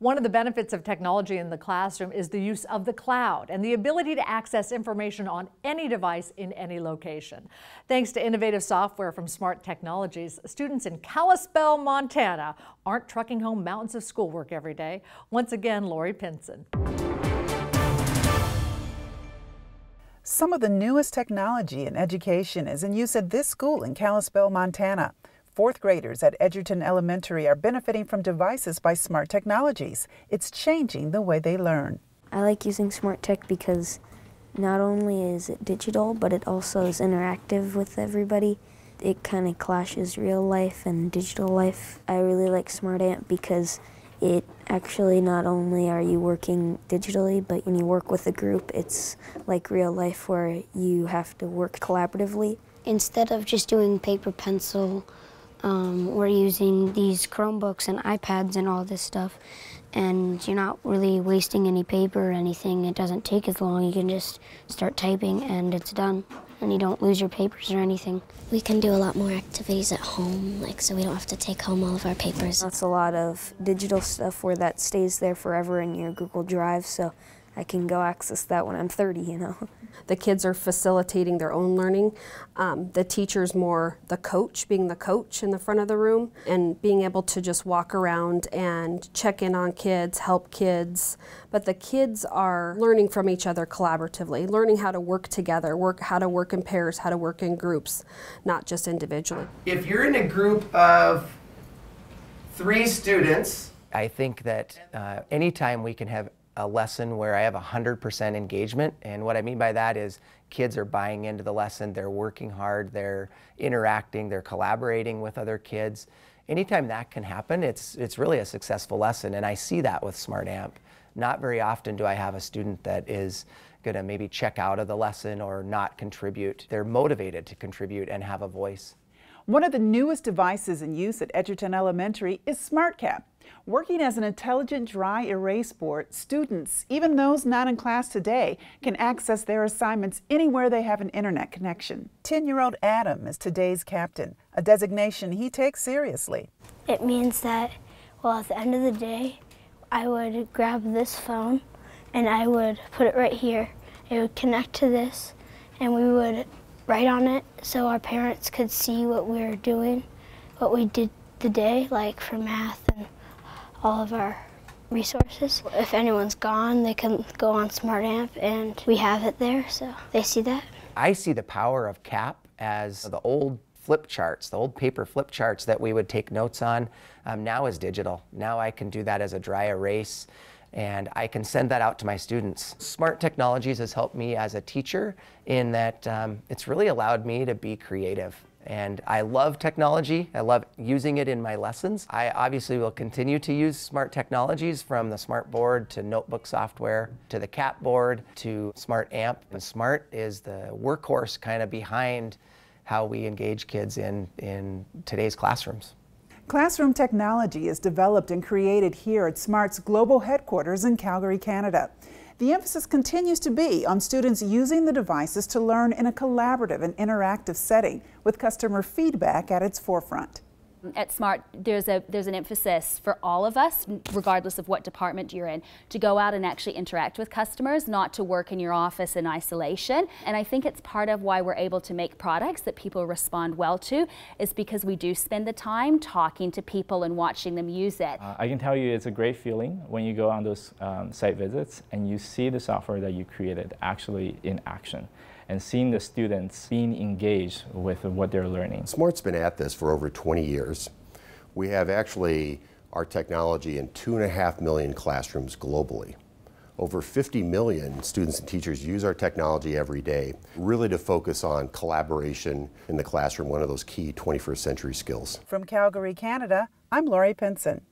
One of the benefits of technology in the classroom is the use of the cloud and the ability to access information on any device in any location. Thanks to innovative software from Smart Technologies, students in Kalispell, Montana aren't trucking home mountains of schoolwork every day. Once again, Lori Pinson. Some of the newest technology in education is in use at this school in Kalispell, Montana. Fourth graders at Edgerton Elementary are benefiting from devices by smart technologies. It's changing the way they learn. I like using smart tech because not only is it digital, but it also is interactive with everybody. It kind of clashes real life and digital life. I really like Smart Ant because it actually not only are you working digitally, but when you work with a group, it's like real life where you have to work collaboratively. Instead of just doing paper, pencil, um, we're using these Chromebooks and iPads and all this stuff, and you're not really wasting any paper or anything. It doesn't take as long. You can just start typing and it's done, and you don't lose your papers or anything. We can do a lot more activities at home, like so we don't have to take home all of our papers. That's a lot of digital stuff where that stays there forever in your Google Drive, so I can go access that when I'm 30, you know. The kids are facilitating their own learning. Um, the teacher's more the coach, being the coach in the front of the room, and being able to just walk around and check in on kids, help kids. But the kids are learning from each other collaboratively, learning how to work together, work how to work in pairs, how to work in groups, not just individually. If you're in a group of three students, I think that uh, anytime we can have a lesson where I have 100% engagement. And what I mean by that is kids are buying into the lesson, they're working hard, they're interacting, they're collaborating with other kids. Anytime that can happen, it's, it's really a successful lesson. And I see that with Smart Amp. Not very often do I have a student that is going to maybe check out of the lesson or not contribute. They're motivated to contribute and have a voice. One of the newest devices in use at Edgerton Elementary is SmartCap. Working as an intelligent dry erase board, students, even those not in class today, can access their assignments anywhere they have an internet connection. 10-year-old Adam is today's captain, a designation he takes seriously. It means that, well, at the end of the day, I would grab this phone and I would put it right here. It would connect to this and we would write on it so our parents could see what we were doing, what we did the day, like for math and all of our resources. If anyone's gone, they can go on SmartAmp and we have it there, so they see that. I see the power of CAP as the old flip charts, the old paper flip charts that we would take notes on, um, now is digital. Now I can do that as a dry erase and I can send that out to my students. Smart technologies has helped me as a teacher in that um, it's really allowed me to be creative. And I love technology. I love using it in my lessons. I obviously will continue to use smart technologies from the smart board to notebook software to the cat board to smart amp. And smart is the workhorse kind of behind how we engage kids in, in today's classrooms. Classroom technology is developed and created here at SMART's global headquarters in Calgary, Canada. The emphasis continues to be on students using the devices to learn in a collaborative and interactive setting with customer feedback at its forefront at Smart, there's, a, there's an emphasis for all of us, regardless of what department you're in, to go out and actually interact with customers, not to work in your office in isolation. And I think it's part of why we're able to make products that people respond well to, is because we do spend the time talking to people and watching them use it. Uh, I can tell you it's a great feeling when you go on those um, site visits and you see the software that you created actually in action and seeing the students being engaged with what they're learning. SMART's been at this for over 20 years. We have actually our technology in two and a half million classrooms globally. Over 50 million students and teachers use our technology every day, really to focus on collaboration in the classroom, one of those key 21st century skills. From Calgary, Canada, I'm Laurie Pinson.